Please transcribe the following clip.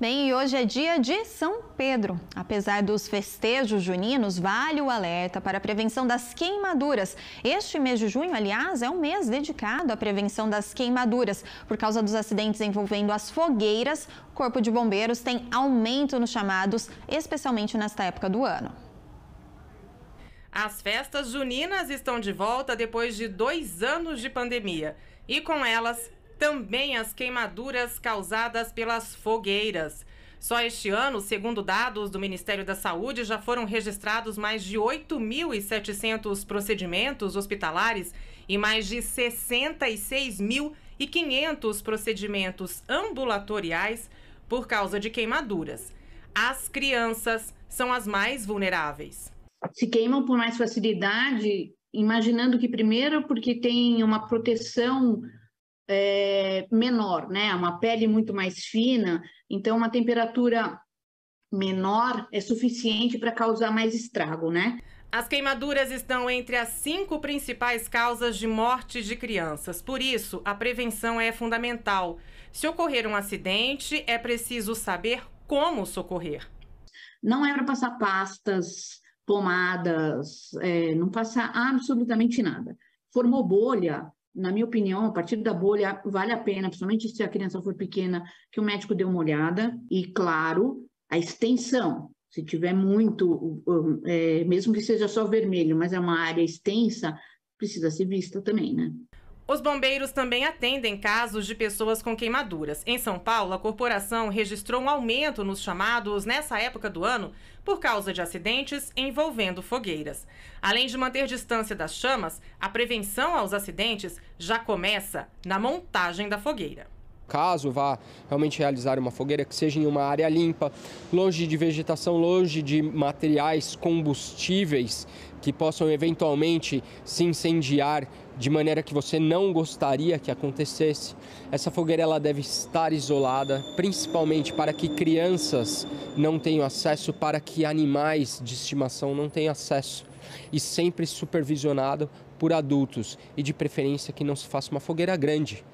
Bem, e hoje é dia de São Pedro. Apesar dos festejos juninos, vale o alerta para a prevenção das queimaduras. Este mês de junho, aliás, é um mês dedicado à prevenção das queimaduras. Por causa dos acidentes envolvendo as fogueiras, o Corpo de Bombeiros tem aumento nos chamados, especialmente nesta época do ano. As festas juninas estão de volta depois de dois anos de pandemia. E com elas, também as queimaduras causadas pelas fogueiras. Só este ano, segundo dados do Ministério da Saúde, já foram registrados mais de 8.700 procedimentos hospitalares e mais de 66.500 procedimentos ambulatoriais por causa de queimaduras. As crianças são as mais vulneráveis. Se queimam por mais facilidade, imaginando que, primeiro, porque tem uma proteção é, menor, né? Uma pele muito mais fina, então uma temperatura menor é suficiente para causar mais estrago, né? As queimaduras estão entre as cinco principais causas de morte de crianças. Por isso, a prevenção é fundamental. Se ocorrer um acidente, é preciso saber como socorrer. Não é para passar pastas, pomadas, é, não passar absolutamente nada. Formou bolha, na minha opinião, a partir da bolha, vale a pena, principalmente se a criança for pequena, que o médico dê uma olhada. E, claro, a extensão. Se tiver muito, é, mesmo que seja só vermelho, mas é uma área extensa, precisa ser vista também, né? Os bombeiros também atendem casos de pessoas com queimaduras. Em São Paulo, a corporação registrou um aumento nos chamados nessa época do ano por causa de acidentes envolvendo fogueiras. Além de manter distância das chamas, a prevenção aos acidentes já começa na montagem da fogueira caso vá realmente realizar uma fogueira, que seja em uma área limpa, longe de vegetação, longe de materiais combustíveis que possam eventualmente se incendiar de maneira que você não gostaria que acontecesse. Essa fogueira ela deve estar isolada, principalmente para que crianças não tenham acesso, para que animais de estimação não tenham acesso e sempre supervisionado por adultos e de preferência que não se faça uma fogueira grande.